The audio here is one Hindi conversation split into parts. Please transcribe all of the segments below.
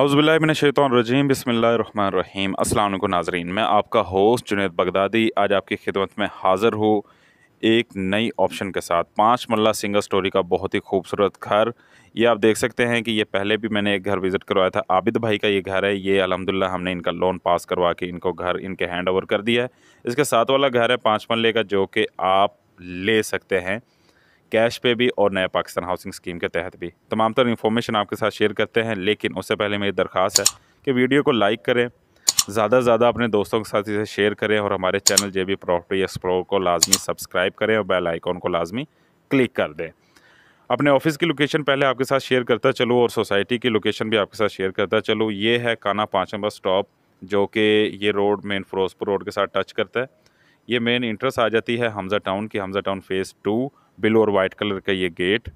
अउज़बिल्लिन शैतरजीम बसमीम अल्लाम नाजरीन मैं आपका होस्ट जुनेद बगदादी आज आपकी खिदमत में हाज़िर हूँ एक नई ऑप्शन के साथ पाँच मल्ला सिंगल स्टोरी का बहुत ही खूबसूरत घर ये आप देख सकते हैं कि ये पहले भी मैंने एक घर विज़िट करवाया था आबिद भाई का ये घर है ये अलहमदिल्ला हमने इनका लोन पास करवा के इनको घर इनके हैंड ओवर कर दिया है इसके साथ वाला घर है पाँच मल्ले का जो कि आप ले सकते हैं कैश पे भी और नया पाकिस्तान हाउसिंग स्कीम के तहत भी तमाम तर इन्फॉर्मेशन आपके साथ शेयर करते हैं लेकिन उससे पहले मेरी दरख्वास्त है कि वीडियो को लाइक करें ज़्यादा से ज़्यादा अपने दोस्तों के साथ इसे शेयर करें और हमारे channel J B property explore को लाजमी सब्सक्राइब करें और बेल आइकॉन को लाजमी क्लिक कर दें अपने ऑफिस की लोकेशन पहले आपके साथ शेयर करता चलूँ और सोसाइटी की लोकेशन भी आपके साथ शेयर करता चलूँ ये है काना पाँच नंबर स्टॉप जो कि ये रोड मेन फरोज़पुर रोड के साथ टच करता है ये मेन इंट्रेस आ जाती है हमज़ा टाउन की Hamza town phase two blue और वाइट कलर का ये गेट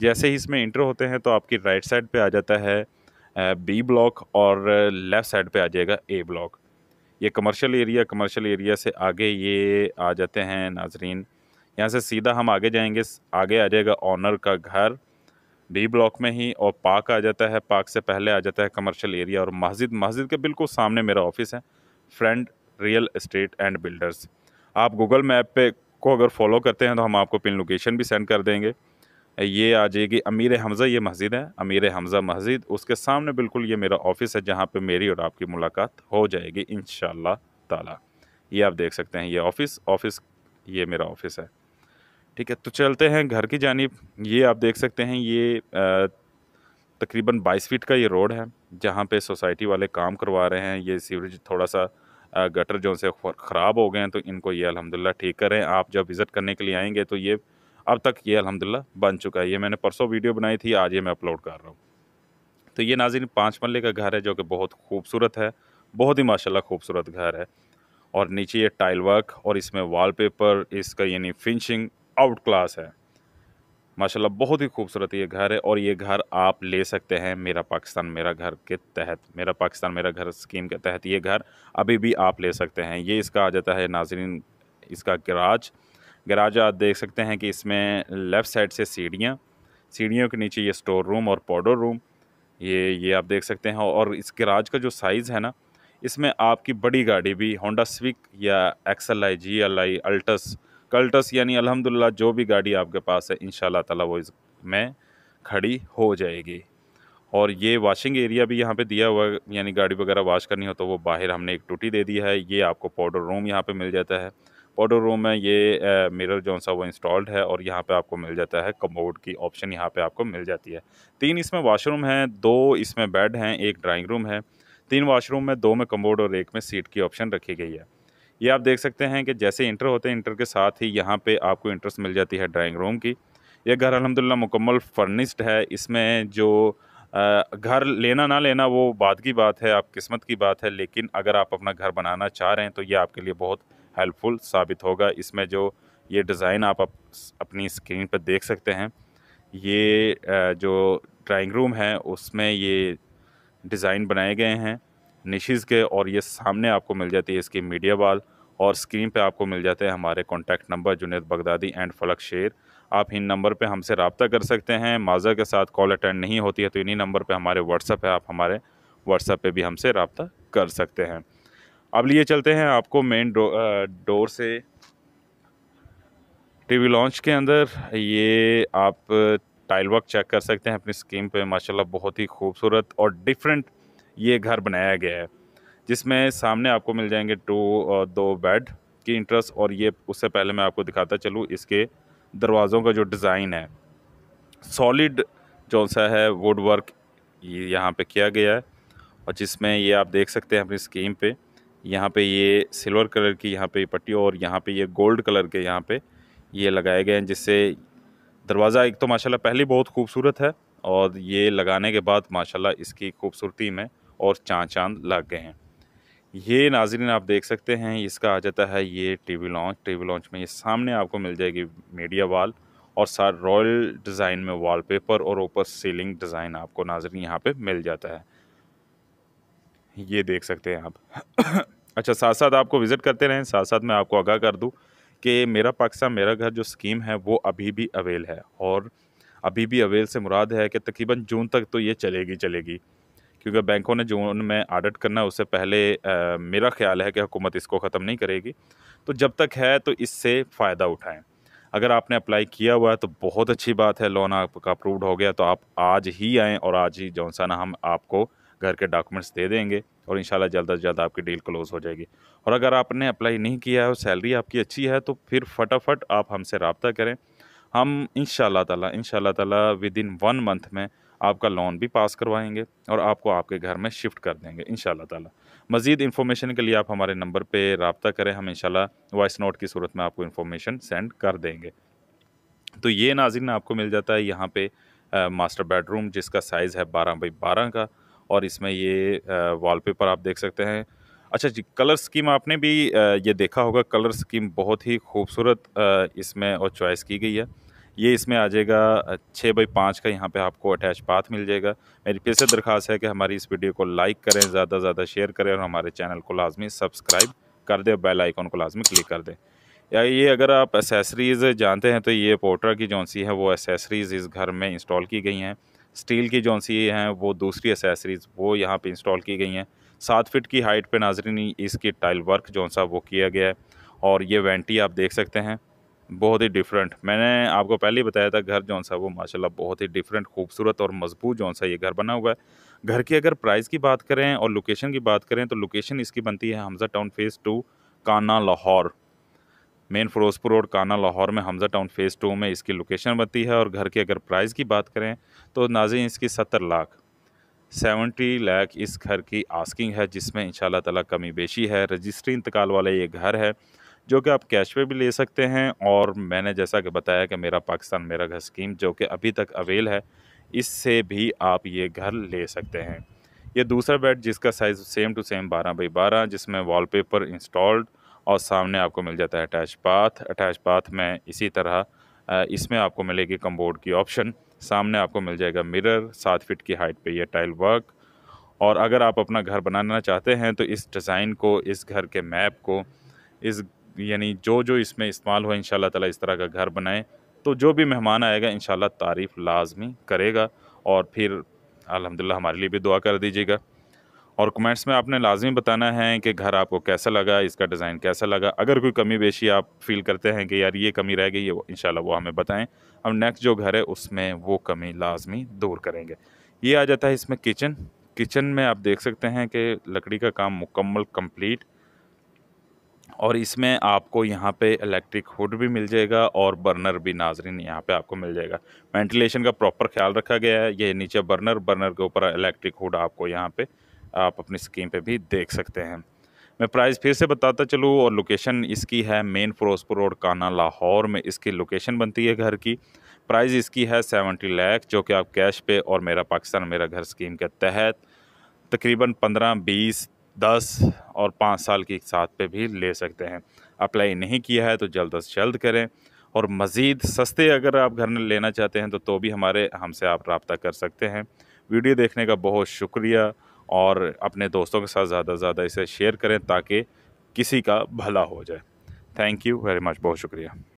जैसे ही इसमें इंटर होते हैं तो आपकी राइट साइड पे आ जाता है बी ब्लॉक और लेफ़्ट साइड पे आ जाएगा ए ब्लॉक ये कमर्शियल एरिया कमर्शियल एरिया से आगे ये आ जाते हैं नाजरीन यहाँ से सीधा हम आगे जाएंगे आगे आ जाएगा ऑनर का घर बी ब्लॉक में ही और पार्क आ जाता है पार्क से पहले आ जाता है कमर्शियल एरिया और मस्जिद मस्जिद के बिल्कुल सामने मेरा ऑफिस है friend real estate and builders आप गूगल मैप पे को अगर फॉलो करते हैं तो हम आपको पिन लोकेशन भी सेंड कर देंगे ये आ जाएगी अमीर हमज़ा ये मस्जिद है अमीर हमज़ा मस्जिद उसके सामने बिल्कुल ये मेरा ऑफिस है जहाँ पे मेरी और आपकी मुलाकात हो जाएगी इन ताला ये आप देख सकते हैं ये ऑफिस ऑफिस ये मेरा ऑफिस है ठीक है तो चलते हैं घर की जानब ये आप देख सकते हैं ये तकरीबन 22 फीट का ये रोड है जहाँ पे सोसाइटी वाले काम करवा रहे हैं ये सीवरेज थोड़ा सा गटर जो से ख़राब हो गए हैं तो इनको ये अलहमदिल्ला ठीक करें आप जब विज़िट करने के लिए आएंगे तो ये अब तक ये अलहमदिल्ला बन चुका है ये मैंने परसों वीडियो बनाई थी आज ये मैं अपलोड कर रहा हूँ तो ये नाजिन पाँच मल्ले का घर है जो कि बहुत खूबसूरत है बहुत ही माशा खूबसूरत घर है और नीचे ये टाइल वर्क और इसमें वाल इसका यानी फिनिशिंग आउट क्लास है माशाल्लाह बहुत ही खूबसूरत ये घर है और ये घर आप ले सकते हैं मेरा पाकिस्तान मेरा घर के तहत मेरा पाकिस्तान मेरा घर स्कीम के तहत ये घर अभी भी आप ले सकते हैं ये इसका आ जाता है नाजरीन इसका गराज गराज आप देख सकते हैं कि इसमें लेफ़्ट साइड से सीढ़ियाँ सीढ़ियों के नीचे ये स्टोर रूम और पाउडर रूम ये ये आप देख सकते हैं और इस गराज का जो साइज़ है ना इसमें आपकी बड़ी गाड़ी भी होंडा स्विक या X L I G L I Altis Cultus यानी अल्हम्दुलिल्लाह जो भी गाड़ी आपके पास है इन ताला वो इस में खड़ी हो जाएगी और ये वाशिंग एरिया भी यहाँ पे दिया हुआ है यानी गाड़ी वगैरह वाश करनी हो तो वो बाहर हमने एक टूटी दे दी है ये आपको पाउडर रूम यहाँ पे मिल जाता है पाउडर रूम में ये ए, मिरर जो सा वो इंस्टॉल्ड है और यहाँ पे आपको मिल जाता है कमोड की ऑप्शन यहाँ पे आपको मिल जाती है तीन इसमें वाशरूम हैं दो इसमें बेड हैं एक ड्राइंग रूम है तीन वाशरूम में दो में कमोड और एक में सीट की ऑप्शन रखी गई है ये आप देख सकते हैं कि जैसे इंटर होते हैं इंटर के साथ ही यहाँ पे आपको इंटरेस्ट मिल जाती है ड्राइंग रूम की यह घर अलहमदिल्ला मुकम्मल फर्निश्ड है इसमें जो घर लेना ना लेना वो बाद की बात है आप किस्मत की बात है लेकिन अगर आप अपना घर बनाना चाह रहे हैं तो ये आपके लिए बहुत हेल्पफुल साबित होगा इसमें जो ये डिज़ाइन आप अपनी स्क्रीन पर देख सकते हैं ये जो ड्राइंग रूम है उसमें ये डिज़ाइन बनाए गए हैं निशीज़ के और ये सामने आपको मिल जाती है इसकी मीडिया वाल और स्क्रीन पे आपको मिल जाते हैं हमारे contact number Junaid Baghdadi and Falak Sher आप इन नंबर पे हमसे रबता कर सकते हैं माजर के साथ कॉल अटेंड नहीं होती है तो इन्हीं नंबर पे हमारे व्हाट्सअप है आप हमारे व्हाट्सअप पे भी हमसे रबता कर सकते हैं अब लिए चलते हैं आपको मेन डो, डोर से टी लॉन्च के अंदर ये आप टाइल वर्क चेक कर सकते हैं अपनी स्क्रीन पर माशा बहुत ही खूबसूरत और डिफरेंट ये घर बनाया गया है जिसमें सामने आपको मिल जाएंगे टू और दो बेड की इंटरेस्ट और ये उससे पहले मैं आपको दिखाता चलूँ इसके दरवाज़ों का जो डिज़ाइन है सॉलिड जो सा है वुड वर्क ये यहाँ पे किया गया है और जिसमें ये आप देख सकते हैं अपनी स्कीम पे यहाँ पे ये सिल्वर कलर की यहाँ पे ये पट्टी और यहाँ पे ये गोल्ड कलर के यहाँ पे ये लगाए गए हैं जिससे दरवाज़ा एक तो माशाल्लाह पहले बहुत खूबसूरत है और ये लगाने के बाद माशाल्लाह इसकी खूबसूरती में और चाँद चाँद लग गए हैं ये नाजरीन आप देख सकते हैं इसका आ जाता है ये वी लॉन्च वी लॉन्च में ये सामने आपको मिल जाएगी मीडिया वाल और साथ रॉयल डिज़ाइन में वॉलपेपर और ऊपर सीलिंग डिज़ाइन आपको नाजरीन यहाँ पे मिल जाता है ये देख सकते हैं आप अच्छा साथ साथ आपको विज़िट करते रहें साथ साथ मैं आपको आगाह कर दूँ कि मेरा पाकिस्तान मेरा घर जो स्कीम है वो अभी भी अवेल है और अभी भी अवेल से मुराद है कि तकरीबन जून तक तो ये चलेगी चलेगी क्योंकि बैंकों ने जो उनमें ऑडिट करना है उससे पहले आ, मेरा ख्याल है कि हुकूमत इसको ख़त्म नहीं करेगी तो जब तक है तो इससे फ़ायदा उठाएं अगर आपने अप्लाई किया हुआ है तो बहुत अच्छी बात है लोन आपका अप्रूव्ड हो गया तो आप आज ही आएँ और आज ही सा ना हम आपको घर के डॉक्यूमेंट्स दे देंगे और इन जल्द अज जल्द आपकी डील क्लोज हो जाएगी और अगर आपने अप्लाई नहीं किया है और सैलरी आपकी अच्छी है तो फिर फटाफट आप हमसे रबता करें हम इन तला इन तला विद इन वन मंथ में आपका लोन भी पास करवाएंगे और आपको आपके घर में शिफ्ट कर देंगे इन ताला मज़ीद इन्फॉर्मेशन के लिए आप हमारे नंबर पर रबता करें हम इन वॉइस नोट की सूरत में आपको इन्फॉर्मेशन सेंड कर देंगे तो ये नाजिन आपको मिल जाता है यहाँ पे मास्टर बेडरूम जिसका साइज़ है बारह बाई बारह का और इसमें ये पेपर आप देख सकते हैं अच्छा जी कलर स्कीम आपने भी ये देखा होगा कलर स्कीम बहुत ही खूबसूरत इसमें और चॉइस की गई है ये इसमें आ जाएगा छः बाई पाँच का यहाँ पे आपको अटैच पाथ मिल जाएगा मेरी फिर से दरख्वास्त है कि हमारी इस वीडियो को लाइक करें ज़्यादा से ज़्यादा शेयर करें और हमारे चैनल को लाजमी सब्सक्राइब कर दें बेल आइकॉन को लाजमी क्लिक कर दें या ये अगर आप एसेसरीज़ जानते हैं तो ये पोर्टर की जौनसी है वो एसेसरीज़ इस घर में इंस्टॉल की गई हैं स्टील की जौनसी हैं वो दूसरी एसेसरीज़ वो यहाँ पर इंस्टॉल की गई हैं सात फिट की हाइट पर नाजरीन इसकी टाइल वर्क जौन सा वो किया गया है और ये वेंटी आप देख सकते हैं बहुत ही डिफरेंट मैंने आपको पहले ही बताया था घर जौन सा वो माशाल्लाह बहुत ही डिफरेंट खूबसूरत और मजबूत जौन सा ये घर बना हुआ है घर की अगर प्राइस की बात करें और लोकेशन की बात करें तो लोकेशन इसकी बनती है हमजा टाउन फेज़ टू काना लाहौर मेन फरोज़पुर रोड काना लाहौर में हमजा टाउन फेज़ टू में इसकी लोकेशन बनती है और घर की अगर प्राइस की बात करें तो नाजिन इसकी सत्तर लाख सेवेंटी लाख इस घर की आस्किंग है जिसमें इन ताला कमी बेशी है रजिस्ट्री इंतकाल वाला ये घर है जो कि आप कैश पे भी ले सकते हैं और मैंने जैसा कि बताया कि मेरा पाकिस्तान मेरा घर स्कीम जो कि अभी तक अवेल है इससे भी आप ये घर ले सकते हैं ये दूसरा बेड जिसका साइज़ सेम टू सेम बारह बाई बारह जिसमें वॉलपेपर इंस्टॉल्ड और सामने आपको मिल जाता है अटैच पाथ अटैच पाथ में इसी तरह इसमें आपको मिलेगी कम्बोर्ड की ऑप्शन सामने आपको मिल जाएगा मिरर सात फिट की हाइट पे ये टाइल वर्क और अगर आप अपना घर बनाना चाहते हैं तो इस डिज़ाइन को इस घर के मैप को इस यानी जो जो इसमें इस्तेमाल हुआ इन ताला इस तरह का घर बनाए तो जो भी मेहमान आएगा इन तारीफ़ लाजमी करेगा और फिर अलहमदिल्ला हमारे लिए भी दुआ कर दीजिएगा और कमेंट्स में आपने लाजमी बताना है कि घर आपको कैसा लगा इसका डिज़ाइन कैसा लगा अगर कोई कमी बेशी आप फील करते हैं कि यार ये कमी रह गई है इन इन वो हमें बताएँ हम नेक्स्ट जो घर है उसमें वो कमी लाजमी दूर करेंगे ये आ जाता है इसमें किचन किचन में आप देख सकते हैं कि लकड़ी का काम मुकम्मल कम्प्लीट और इसमें आपको यहाँ पे इलेक्ट्रिक हुड भी मिल जाएगा और बर्नर भी नाजरीन यहाँ पे आपको मिल जाएगा वेंटिलेशन का प्रॉपर ख्याल रखा गया है ये नीचे बर्नर बर्नर के ऊपर इलेक्ट्रिक हुड आपको यहाँ पे आप अपनी स्कीम पे भी देख सकते हैं मैं प्राइस फिर से बताता चलूँ और लोकेशन इसकी है मेन फरोज़पुर रोड काना लाहौर में इसकी लोकेशन बनती है घर की प्राइज इसकी है सेवेंटी लैख जो कि आप कैश पे और मेरा पाकिस्तान मेरा घर स्कीम के तहत तकरीबन पंद्रह बीस दस और पाँच साल की इकसात पर पे भी ले सकते हैं अप्लाई नहीं किया है तो जल्द अज जल्द करें और मज़ीद सस्ते अगर आप घर लेना चाहते हैं तो तो भी हमारे हमसे आप रबता कर सकते हैं वीडियो देखने का बहुत शुक्रिया और अपने दोस्तों के साथ ज़्यादा से ज़्यादा इसे शेयर करें ताकि किसी का भला हो जाए थैंक यू वेरी मच बहुत शुक्रिया